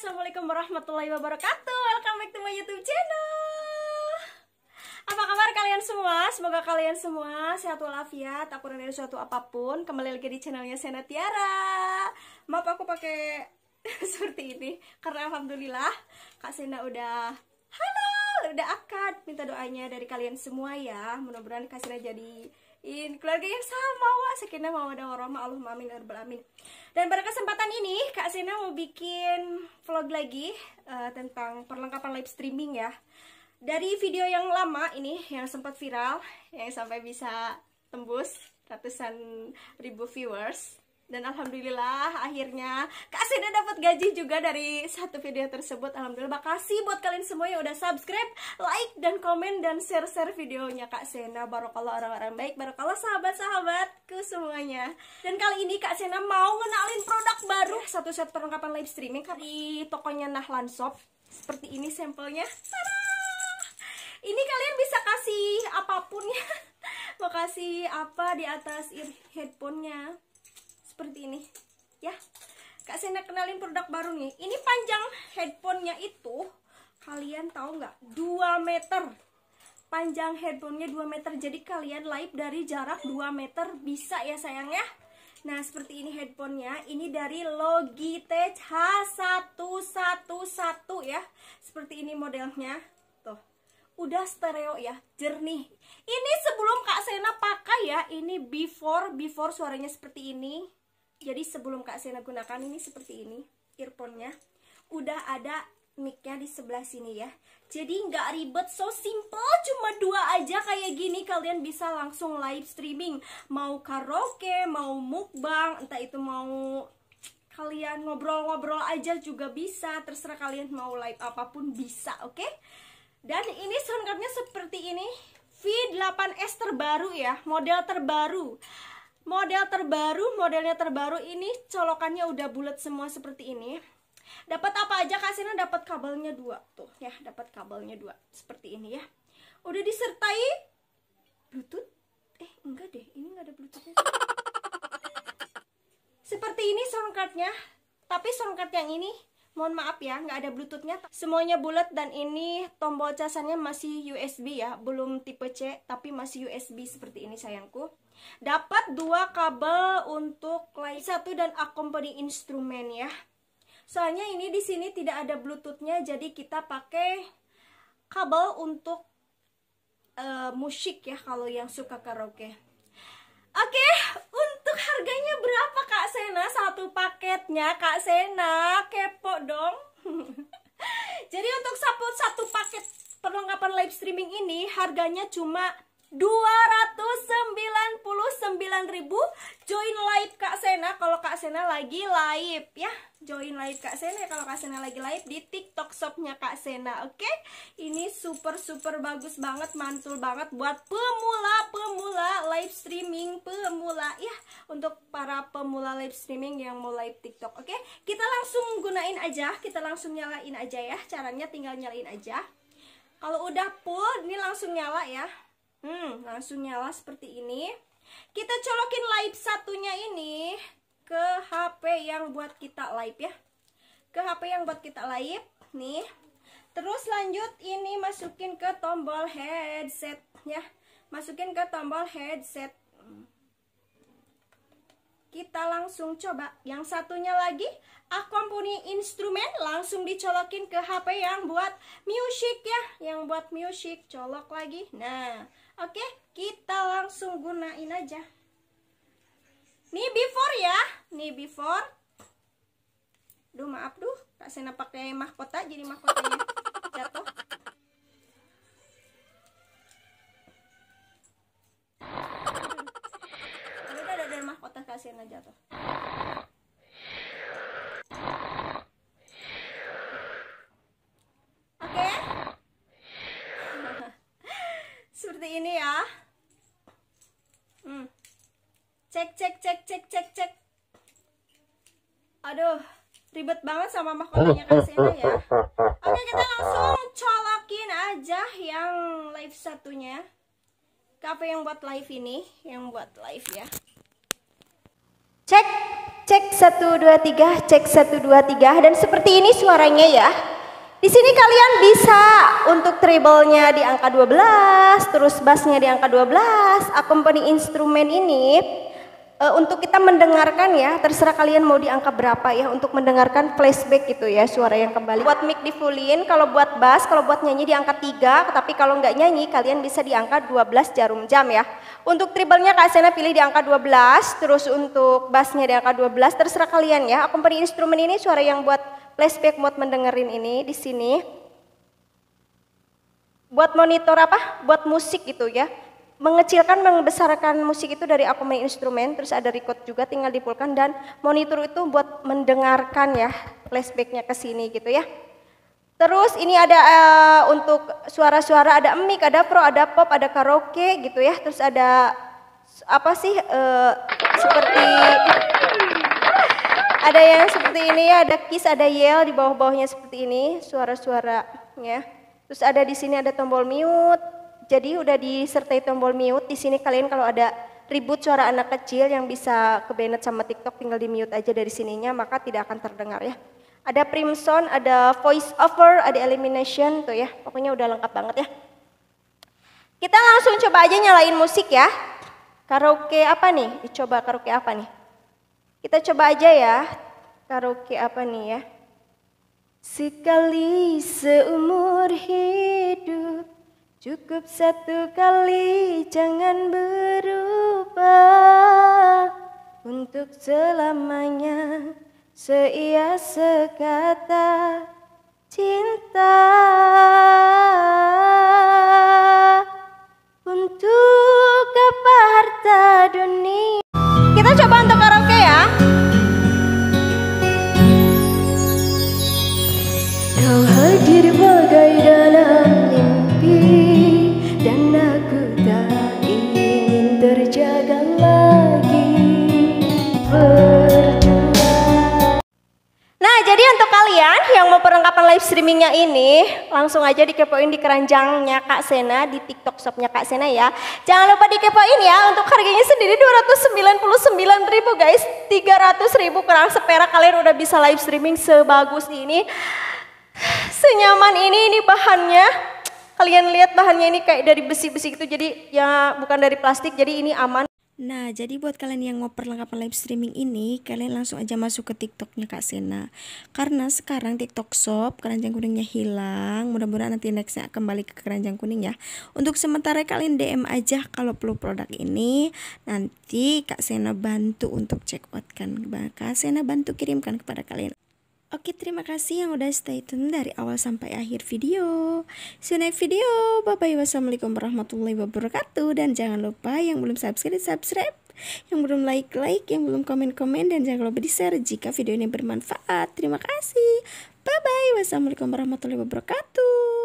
Assalamualaikum warahmatullahi wabarakatuh Welcome back to my youtube channel Apa kabar kalian semua? Semoga kalian semua sehat walafiat Aku dari suatu apapun Kembali lagi di channelnya Sena Tiara Maaf aku pakai seperti ini Karena Alhamdulillah Kak Sena udah halo Udah akad Minta doanya dari kalian semua ya Mudah-mudahan Kak Sena jadi in keluarga yang sama wa sekina mau ada warahmah Allah amin ya amin dan pada kesempatan ini Kak Sina mau bikin vlog lagi uh, tentang perlengkapan live streaming ya dari video yang lama ini yang sempat viral yang sampai bisa tembus ratusan ribu viewers dan alhamdulillah akhirnya Kak Sena dapat gaji juga dari satu video tersebut. Alhamdulillah makasih buat kalian semua yang udah subscribe, like dan komen dan share-share videonya Kak Sena. Barokallah orang-orang baik, barokallah sahabat-sahabatku semuanya. Dan kali ini Kak Sena mau ngenalin produk baru satu set perlengkapan live streaming dari tokonya Nahlan Shop. Seperti ini sampelnya. Tadaa! Ini kalian bisa kasih apapun ya. Mau kasih apa di atas ear headphone-nya seperti ini ya Kak Sena kenalin produk baru nih ini panjang headphonenya itu kalian tahu nggak 2 meter panjang headphonenya 2 meter jadi kalian live dari jarak 2 meter bisa ya sayang ya Nah seperti ini headphonenya Ini dari Logitech H111 ya Seperti ini modelnya Tuh Udah stereo ya Jernih Ini sebelum Kak Sena pakai ya Ini before Before suaranya seperti ini jadi sebelum Kak Sena gunakan ini seperti ini earphone-nya udah ada mic-nya di sebelah sini ya jadi nggak ribet so simple cuma dua aja kayak gini kalian bisa langsung live streaming mau karaoke mau mukbang entah itu mau kalian ngobrol-ngobrol aja juga bisa terserah kalian mau live apapun bisa oke okay? dan ini soundcardnya seperti ini V8S terbaru ya model terbaru model terbaru modelnya terbaru ini colokannya udah bulat semua seperti ini dapat apa aja kasihnya dapat kabelnya dua tuh ya dapat kabelnya dua seperti ini ya udah disertai bluetooth eh enggak deh ini enggak ada bluetoothnya seperti ini sound tapi sound yang ini mohon maaf ya nggak ada bluetoothnya semuanya bulat dan ini tombol casannya masih USB ya belum tipe C tapi masih USB seperti ini sayangku Dapat dua kabel untuk line satu dan accompany instrumen ya. Soalnya ini di sini tidak ada bluetoothnya jadi kita pakai kabel untuk uh, musik ya kalau yang suka karaoke. Oke, okay, untuk harganya berapa Kak Sena satu paketnya? Kak Sena kepo dong. Jadi untuk satu, satu paket perlengkapan live streaming ini harganya cuma 200 ribu join live Kak Sena kalau Kak Sena lagi live ya join live Kak Sena kalau Kak Sena lagi live di TikTok shopnya Kak Sena oke okay? ini super super bagus banget mantul banget buat pemula pemula live streaming pemula ya untuk para pemula live streaming yang mau live TikTok oke okay? kita langsung gunain aja kita langsung nyalain aja ya caranya tinggal nyalain aja kalau udah full ini langsung nyala ya hmm langsung nyala seperti ini kita colokin live satunya ini ke HP yang buat kita live ya ke HP yang buat kita live nih terus lanjut ini masukin ke tombol headset ya masukin ke tombol headset kita langsung coba yang satunya lagi akomponi instrumen langsung dicolokin ke HP yang buat music ya yang buat music colok lagi nah Oke, kita langsung gunain aja. Ini before ya, ini before. Duh maaf duh, Kak Sena pakai mahkota jadi mahkotanya jatuh. Udah ada mahkota Kak Sena jatuh. Aduh, ribet banget sama mahkotanya Kak Sena ya. Oke, kita langsung colokin aja yang live satunya. Kafe yang buat live ini, yang buat live ya. Cek, cek 1 2 3, cek 1 2 3 dan seperti ini suaranya ya. Di sini kalian bisa untuk treble-nya di angka 12, terus bass-nya di angka 12, accompany instrumen ini uh, untuk kita mendengarkan ya, terserah kalian mau diangkat berapa ya untuk mendengarkan flashback gitu ya suara yang kembali. Buat mic di fullin, kalau buat bass, kalau buat nyanyi diangkat tiga, tapi kalau nggak nyanyi kalian bisa diangkat 12 jarum jam ya. Untuk triplenya Kak Sena pilih diangkat 12, terus untuk bassnya di diangkat 12, terserah kalian ya. Aku Akompani instrumen ini suara yang buat flashback buat mendengerin ini di sini. Buat monitor apa? Buat musik gitu ya mengecilkan membesarkan musik itu dari aku main instrumen terus ada record juga tinggal dipulkan dan monitor itu buat mendengarkan ya flashbacknya ke sini gitu ya terus ini ada uh, untuk suara-suara ada mic ada pro ada pop ada karaoke gitu ya terus ada apa sih uh, seperti ada yang seperti ini ya ada kiss ada yell di bawah-bawahnya seperti ini suara-suara ya terus ada di sini ada tombol mute jadi udah disertai tombol mute. Di sini kalian kalau ada ribut suara anak kecil yang bisa kebenet sama TikTok tinggal di mute aja dari sininya maka tidak akan terdengar ya. Ada primson, ada voice over, ada elimination tuh ya. Pokoknya udah lengkap banget ya. Kita langsung coba aja nyalain musik ya. Karaoke apa nih? Dicoba karaoke apa nih? Kita coba aja ya. Karaoke apa nih ya? Sekali seumur hidup Cukup satu kali jangan berubah Untuk selamanya seia sekata cinta langsung aja dikepoin di keranjangnya Kak Sena di TikTok shopnya Kak Sena ya. Jangan lupa dikepoin ya untuk harganya sendiri 299 ribu guys. 300 ribu kurang sepera kalian udah bisa live streaming sebagus ini. Senyaman ini, ini bahannya. Kalian lihat bahannya ini kayak dari besi-besi gitu jadi ya bukan dari plastik jadi ini aman. Nah, jadi buat kalian yang mau perlengkapan live streaming ini, kalian langsung aja masuk ke TikToknya Kak Sena. Karena sekarang TikTok Shop keranjang kuningnya hilang. Mudah-mudahan nanti nextnya kembali ke keranjang kuning ya. Untuk sementara kalian DM aja kalau perlu produk ini. Nanti Kak Sena bantu untuk check out kan. Kak Sena bantu kirimkan kepada kalian. Oke, terima kasih yang udah stay tune dari awal sampai akhir video. See you next video. Bye-bye. Wassalamualaikum warahmatullahi wabarakatuh. Dan jangan lupa yang belum subscribe, subscribe. Yang belum like, like. Yang belum komen, komen. Dan jangan lupa di-share jika video ini bermanfaat. Terima kasih. Bye-bye. Wassalamualaikum warahmatullahi wabarakatuh.